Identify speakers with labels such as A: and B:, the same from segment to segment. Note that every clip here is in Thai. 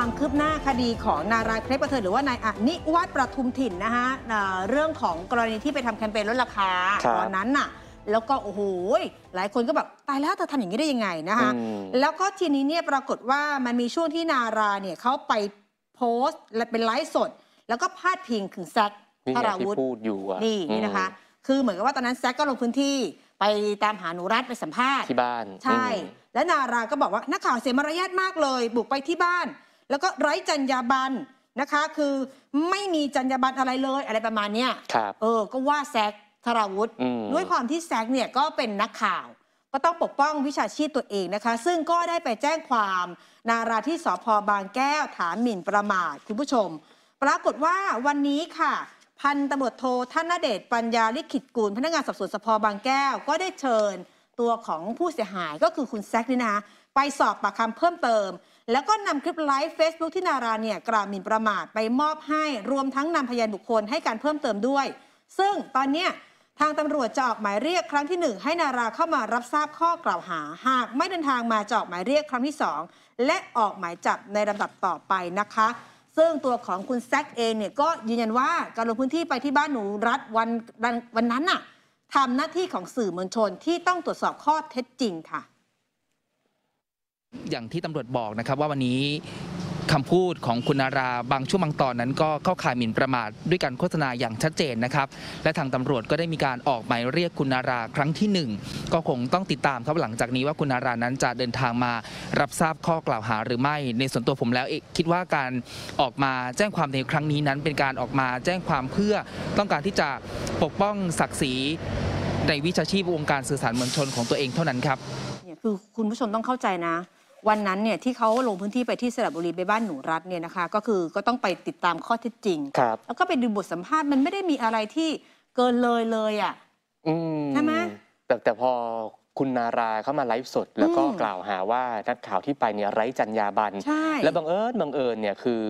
A: ความคืบหน้าคดีของนารา เคลปปทอร์หรือว่านายอนิวัฒน์ประทุมถิ่นนะฮะเรื่องของกรณีที่ไปทำแคมเปญลดราคาตอนนั้นน่ะแล้วก็โอ้โหหลายคนก็แบบตายแล้วเธอทำอย่างนี้ได้ยังไงนะคะแล้วก็ทีนี้เนี่ยปรากฏว่ามันมีช่วงที่นาราเนี่ยเขาไปโพสต์และเป็นไลฟ์สด แล้วก็พาดพิงถึงแซกนพราวุฒิธพูดอยู่อะนี่นี่นะคะคือเหมือนกับว่าตอนนั้นแซกก็ลงพื้นที่ไปตามหาหนูรัฐไปสัมภาษณ์ที่
B: บ้านใช่
A: และนาราก็บอกว่านักข่าวเสียมารยาทมากเลย บุกไปที่บ้านแล้วก็ไร้จรรยาบรรณนะคะ คือไม่มีจรรยาบรรณอะไรเลยอะไรประมาณเนี้ยเออ ก็ว่าแซกธราวุธิด้วยความที่แซกเนี่ย ก็เป็นนักข่าว ก็ต้องปกป้องวิชาชีพตัวเองนะคะ ซึ่งก็ได้ไปแจ้งความ นาราที่สพบางแก้ว ฐานหมิ่นประมาทคุณผู้ชม ปรากฏว่าวันนี้ค่ะ พันตำรวจโทท่านนเดชปัญญาลิขิตกูลพนักงานสอบสวนสพบางแก้วก็ได้เชิญตัวของผู้เสียหาย ก็คือคุณแซกนี่นะคะไปสอบปากคำเพิ่มเติมแล้วก็นำคลิปไลฟ์ Facebook ที่นาราเนี่ยกล่าวหมิ่นประมาทไปมอบให้รวมทั้งนำพยานบุคคลให้การเพิ่มเติมด้วย ซึ่งตอนเนี้ยทางตำรวจจะออกหมายเรียกครั้งที่ 1 ให้นาราเข้ามารับทราบข้อกล่าวหา หากไม่เดินทางมาจะออกหมายเรียกครั้งที่ 2 และออกหมายจับในลำดับต่อไปนะคะ ซึ่งตัวของคุณแซกเองเนี่ยก็ยืนยันว่าการลงพื้นที่ไปที่บ้านหนูรัฐวันวันนั้นน่ะทำหน้าที่ของสื่อมวลชนที่ต้องตรวจสอบข้อเท็จจริงค่ะ
B: อย่างที่ตำรวจบอกนะครับว่าวันนี้คำพูดของคุณนาราบางช่วงบางตอนนั้น ก็เข้าข่ายหมิ่นประมาทด้วยการโฆษณาอย่างชัดเจนนะครับ และทางตำรวจก็ได้มีการออกหมายเรียกคุณนาราครั้งที่ 1 ก็คงต้องติดตามครับหลังจากนี้ว่าคุณนารานั้นจะเดินทางมารับทราบข้อกล่าวหาหรือไม่ในส่วนตัวผมแล้วเอกคิดว่าการออกมาแจ้งความในครั้งนี้นั้น เป็นการออกมาแจ้งความเพื่อต้องการที่จะปกป้องศักดิ์ศรี ในวิชาชีพวงการสื่อสารมวลชนของตัวเองเท่านั้นครับ
A: คือคุณผู้ชมต้องเข้าใจนะวันนั้นเนี่ยที่เขาลงพื้นที่ไปที่สระบุรี ไปบ้านหนูรัฐเนี่ยนะคะก็คือก็ต้องไปติดตามข้อเท็จจริงครับแล้วก็ไปดูบทสัมภาษณ์มันไม่ได้มีอะไรที่เกินเลยเลยอ่ะ
B: อืใช่ไหมแต่แต่พอคุณนาราเข้ามาไลฟ์สด แล้วก็กล่าวหาว่านักข่าวที่ไปเนี่ยไร้จรรยาบรรณใช่แล้วบังเอิญบังเอิญเนี่ยคือ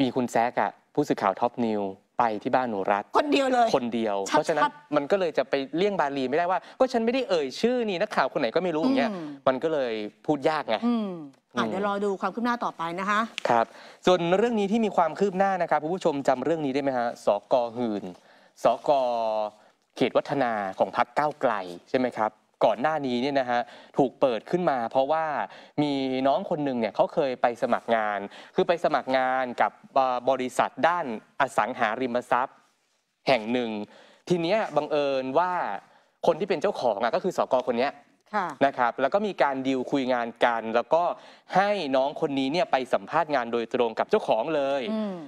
B: มีคุณแซกอะผู้สื่อข่าวท็อปนิวไปที่บ้านหนูรัฐคนเดียวเลย คนเดียว เพราะฉะนั้นมันก็เลยจะไปเลี่ยงบาลี ไม่ได้ว่าก็ฉันไม่ได้เอ่ย ชื่อนี่นักข่าวคนไหนก็ไม่รู้อย่างเงี้ยมันก็เลยพูดยากไงอ่ะเดี๋ยว
A: รอดูความคืบหน้าต่อไปนะคะ
B: ครับ ส่วนเรื่องนี้ที่มีความคืบหน้านะครับ ผู้ชมจำเรื่องนี้ได้ไหมฮะสกหืนสกเขตวัฒนาของพัคก้าวไกลใช่ไหมครับก่อนหน้านี้เนี่ยนะฮะถูกเปิดขึ้นมา เพราะว่ามีน้องคนหนึ่งเนี่ยเขาเคยไปสมัครงานคือไปสมัครงานกับบริษัทด้านอสังหาริมทรัพย์แห่งหนึ่ง ทีเนี้ยบังเอิญว่าคนที่เป็นเจ้าของอ่ะก็คือสอกอคนเนี้ยนะครับแล้วก็มีการดีลคุยงานกัน แล้วก็ให้น้องคนนี้เนี่ยไปสัมภาษณ์งานโดยตรงกับเจ้าของเลย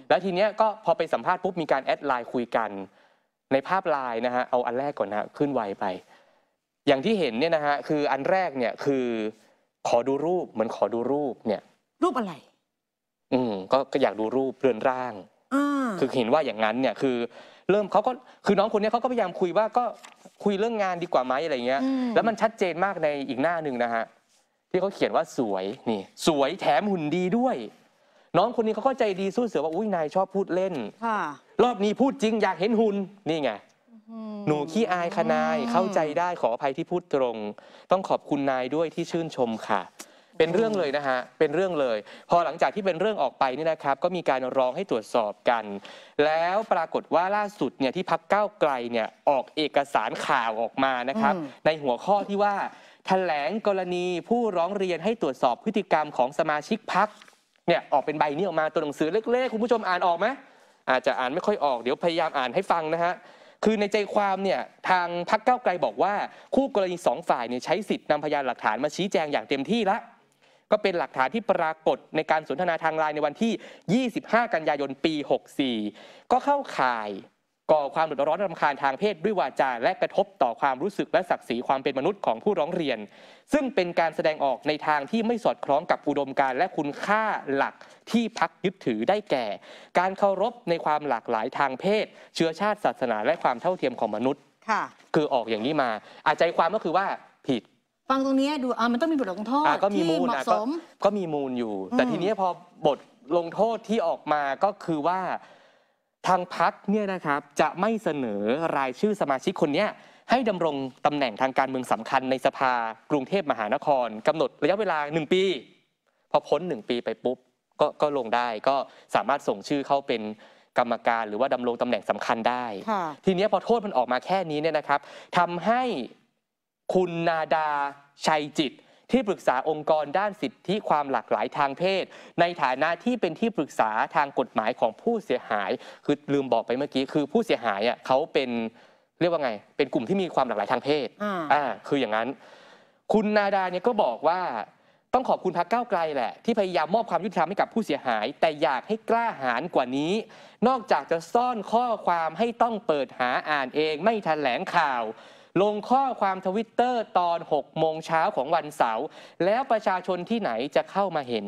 B: แล้วทีเนี้ยก็พอไปสัมภาษณ์ปุ๊บมีการแอดไลน์คุยกันในภาพไลน์นะฮะเอาอันแรกก่อนนะขึ้นไวไปอย่างที่เห็นเนี่ยนะฮะคืออันแรกเนี่ยคือขอดูรูปเหมือนขอดูรูปเนี่ยรูปอะไรอืมก็ก็อยากดูรูปเรือนร่างอ่าคือเห็นว่าอย่างนั้นเนี่ยคือเริ่มเขาก็คือน้องคนนี้เขาก็พยายามคุยว่าก็คุยเรื่องงานดีกว่าไหมอะไรเงี้ย แล้วมันชัดเจนมากในอีกหน้าหนึ่งนะฮะที่เขาเขียนว่าสวยนี่สวยแถมหุ่นดีด้วย น้องคนนี้เขาก็ใจดีสู้เสือว่าอุ้ยนายชอบพูดเล่นค่ะรอบนี้พูดจริง อยากเห็นหุ่นนี่ไงหนูขี้อายะนายเข้าใจได้ขออภัยที่พูดตรง ต้องขอบคุณนายด้วยที่ชื่นชมค่ะ เป็นเรื่องเลยนะฮะ เป็นเรื่องเลย พอหลังจากที่เป็นเรื่องออกไปนี่นะครับ ก็มีการร้องให้ตรวจสอบกัน แล้วปรากฏว่าล่าสุดเนี่ยที่พักเก้าไกลเนี่ยออกเอกสารข่าวออกมานะครับ ในหัวข้อที่ว่าแถลงกรณีผู้ร้องเรียนให้ตรวจสอบพฤติกรรมของสมาชิกพักเนี่ยออกเป็นใบนี้ออกมาตัวหนังสือเล็กๆคุณผู้ชมอ่านออกไหมอาจจะอ่านไม่ค่อยออกเดี๋ยวพยายามอ่านให้ฟังนะฮะคือในใจความเนี่ย ทางพักเก้าไกลบอกว่าคู่กรณีสองฝ่ายเนี่ยใช้สิทธิ์นำพยานหลักฐานมาชี้แจงอย่างเต็มที่ละก็เป็นหลักฐานที่ปรากฏในการสนทนาทางไลน์ในวันที่ 25 กันยายนปี 64 ก็เข้าข่ายก่อความเดือดร้อนรำคาญทางเพศด้วยวาจาและกระทบต่อความรู้สึกและศักดิ์ศรีความเป็นมนุษย์ของผู้ร้องเรียน ซึ่งเป็นการแสดงออกในทางที่ไม่สอดคล้องกับอุดมการณ์และคุณค่าหลักที่พักยึดถือได้แก่ การเคารพในความหลากหลายทางเพศ เชื้อชาติศาสนาและความเท่าเทียมของมนุษย์ค่ะคือออกอย่างนี้มา อาใจความก็คือว่าผิด
A: ฟังตรงนี้ดูอ่ามันต้องมีบทลงโทษที่เหมาะสม
B: ก็มีมูลอยู่ แต่ทีนี้พอบทลงโทษที่ออกมาก็คือว่าทางพักเนี่ยนะครับจะไม่เสนอรายชื่อสมาชิกคนนี้ให้ดำรงตำแหน่งทางการเมืองสำคัญ ในสภากรุงเทพมหานครกำหนด ระยะเวลา1ปี พอพ้น1ปีไปปุ๊บกก็ลงได้ก็สามารถส่งชื่อเข้าเป็นกรรมการ หรือว่าดำรงตำแหน่งสำคัญได้ ทีนี้พอโทษมันออกมาแค่นี้เนี่ยนะครับทำให้คุณนาดาชัยจิตที่ปรึกษาองค์กรด้านสิทธิความหลากหลายทางเพศ ในฐานะที่เป็นที่ปรึกษาทางกฎหมายของผู้เสียหายคือลืมบอกไปเมื่อกี้คือผู้เสียหายอ่ะเขาเป็นเรียกว่าไง เป็นกลุ่มที่มีความหลากหลายทางเพศอ่าคืออย่างนั้น คุณนาดาเนี่ยก็บอกว่าต้องขอบคุณพรรคก้าวไกลแหละ ที่พยายามมอบความยุติธรรมให้กับผู้เสียหาย แต่อยากให้กล้าหาญกว่านี้ นอกจากจะซ่อนข้อความให้ต้องเปิดหาอ่านเอง ไม่แถลงข่าวลงข้อความทวิตเตอร์ตอน 6 โมงเช้าของวันเสาร์แล้วประชาชนที่ไหนจะเข้ามาเห็น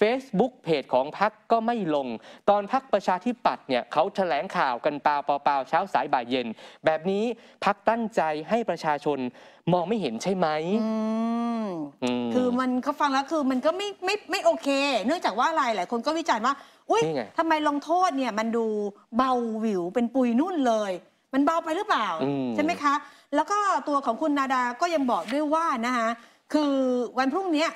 B: Facebook เพจของพักก็ไม่ลง ตอนพักประชาธิปัตย์เนี่ยเขาแถลงข่าวกันเปล่าเปล่าเช้าสายบ่ายเย็น แบบนี้พักตั้งใจให้ประชาชนมองไม่เห็นใช่ไหมคือ
A: มันเขาฟังแล้ว คือมันก็ไม่ไม่ไม่โอเค เนื่องจากว่าหลายหลายคนก็วิจารณ์ว่า อุ้ยทำไมลงโทษเนี่ย มันดูเบาหวิวเป็นปุยนุ่นเลย มันเบาไปหรือเปล่าใช่ไหมคะแล้วก็ตัวของคุณนาดาก็ยังบอกด้วยว่านะคะคือวันพรุ่งนี้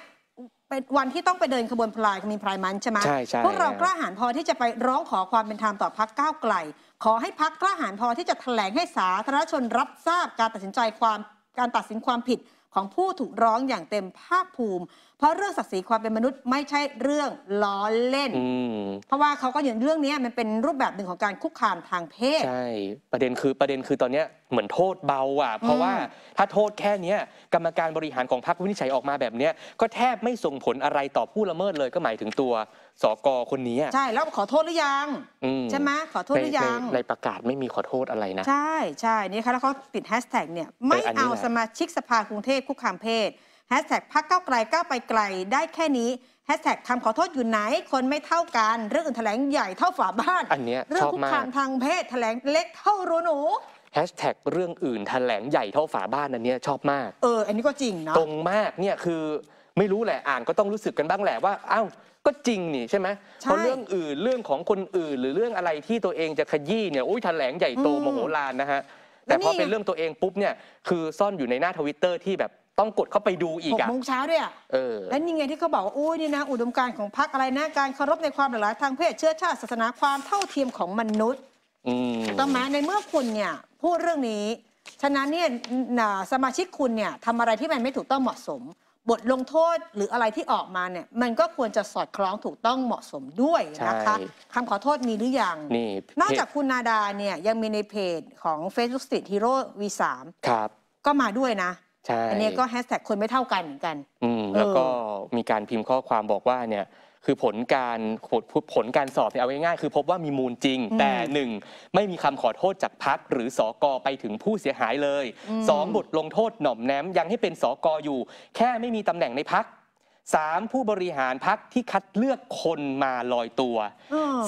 A: เป็นวันที่ต้องไปเดินขบวนพลายมีพลายมันใช่ไหมใช่ใช่พวกเรากล้าหาญพอที่จะไปร้องขอความเป็นธรรมต่อพักก้าวไกลขอให้พักกล้าหาญพอที่จะแถลงให้สาธารณชนรับทราบการตัดสินใจความ การตัดสินความผิดของผู้ถูกร้องอย่างเต็มภาคภูมิ เพราะเรื่องศักดิ์ศรีความเป็นมนุษย์ไม่ใช่เรื่องล้อเล่นเพราะว่าเขาก็เห็นเรื่องนี้มันเป็นรูปแบบหนึ่งของการคุกคามทางเพศใช
B: ่ประเด็นคือประเด็นคือตอนนี้เหมือนโทษเบาอ่ะเพราะว่าถ้าโทษแค่นี้กรรมการบริหารของพรรควินิจฉัยออกมาแบบนี้ก็แทบไม่ส่งผลอะไรต่อผู้ละเมิดเลยก็หมายถึงตัวสกคนนี้ใช่
A: แล้วขอโทษหรือยัง
B: ใช่ไหมขอโทษหรือยังในประกาศไม่มีขอโทษอะไรนะ ใช
A: ่ใช่นี่ค่ะแล้วเขาติดแฮชแท็กเนี่ยไม่เอาสมาชิกสภากรุงเทพคุกคามเพศแฮชแท็กพักเก้าไกลก้าวไปไกลได้แค่นี้แฮชแท็กคำขอโทษอยู่ไหนคนไม่เท่ากันเรื่องอื่นแถลงใหญ่เท่าฝาบ้าน อันเนี้ยเรื่องคุกคามทางเพศแถลงเล็กเท่ารูหนู
B: แฮชแท็กเรื่องอื่นแถลงใหญ่เท่าฝาบ้านอันนี้ชอบมาก เออ อันนี้ก็จริงเนาะ ตรงมากเนี่ยคือไม่รู้แหละอ่านก็ต้องรู้สึกกันบ้างแหละว่าอ้าวก็จริงนี่ใช่ไหมเพราะเรื่องอื่นเรื่องของคนอื่น หรือเรื่องอะไรที่ตัวเองจะขยี้เนี่ยอุ้ยแถลงใหญ่โตมโหฬารนะฮะแต่พอเป็นเรื่องตัวเองปุ๊บเนี่ยคือซ่อนอยู่ในหน้าทวิตเตอร์ที่แบบต้องกดเข้าไปดูอีกหกโมงเช้าด้วยอะอแล้ว
A: นี่ไงที่เขาบอกว่าอุ้ยนี่นะอุดมการณ์ของพรรคอะไรนะการเคารพในความหลากหลายทางเพศเชื้อชาติศาสนาความเท่าเทียมของมนุษย์ต้องไหมในเมื่อคุณเนี่ยพูดเรื่องนี้ฉะนั้นเนี่ยสมาชิกคุณเนี่ยทำอะไรที่มันไม่ถูกต้องเหมาะสม บทลงโทษหรืออะไรที่ออกมาเนี่ย มันก็ควรจะสอดคล้องถูกต้องเหมาะสมด้วยนะคะคำขอโทษมีหรือยังนี่นอกจากคุณนาดาเนี่ยยังมีในเพจของ Facebook Street Hero V3 ครับ ก็มาด้วยนะ
B: ใช่อันนี้ก็แฮ
A: ชแท็กคนไม่เท่ากันเหมือนกัน
B: อืแล้วก็มีการพิมพ์ข้อความบอกว่าเนี่ยคือผลการผลการสอบเี่เอาง่ายๆคือพบว่ามีมูลจริง แต่หนึ่งไม่มีคำขอโทษจากพัก หรือสอกอไปถึงผู้เสียหายเลยสองบทลงโทษหน่อมแนมยังให้เป็นสอกออยู่ แค่ไม่มีตำแหน่งในพักสามผู้บริหารพักที่คัดเลือกคนมาลอยตัว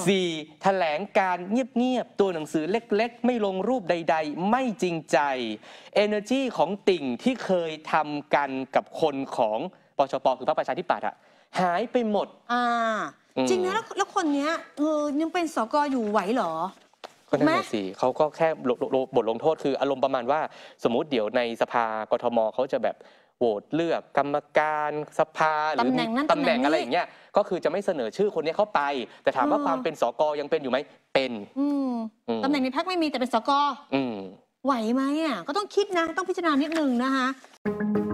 B: สี่แถลงการเงียบๆ ตัวหนังสือเล็กๆ ไม่ลงรูปใดๆ ไม่จริงใจ Energy ของติ่งที่เคยทำกันกับคนของปชปคือพระประชาธิปัตย์อะหายไปหมด
A: อ่า จริงนะแล้วคนเนี้ยเออยังเป็นสกอยู่ไหวเหรอ
B: ก็นั่นแหละสิเขาก็แค่บทลงโทษคืออารมณ์ประมาณว่า สมมติเดี๋ยวในสภากทมเขาจะแบบ โหวตเลือก กรรมการสภาหรืตำแหน่งนันตำแหน่งตำแหน่งอะไรอย่างเงี้ยก็คือจะไม่เสนอชื่อคนนี้เข้าไป แต่ถามว่าความเป็นสกยังเป็นอยู่ไหมเป็นตำแหน่ง
A: ในพักไม่มีแต่เป็นสกอไหวไหมอ่ะก็ต้องคิดนะ ต้องพิจารณานิดนึงนะคะ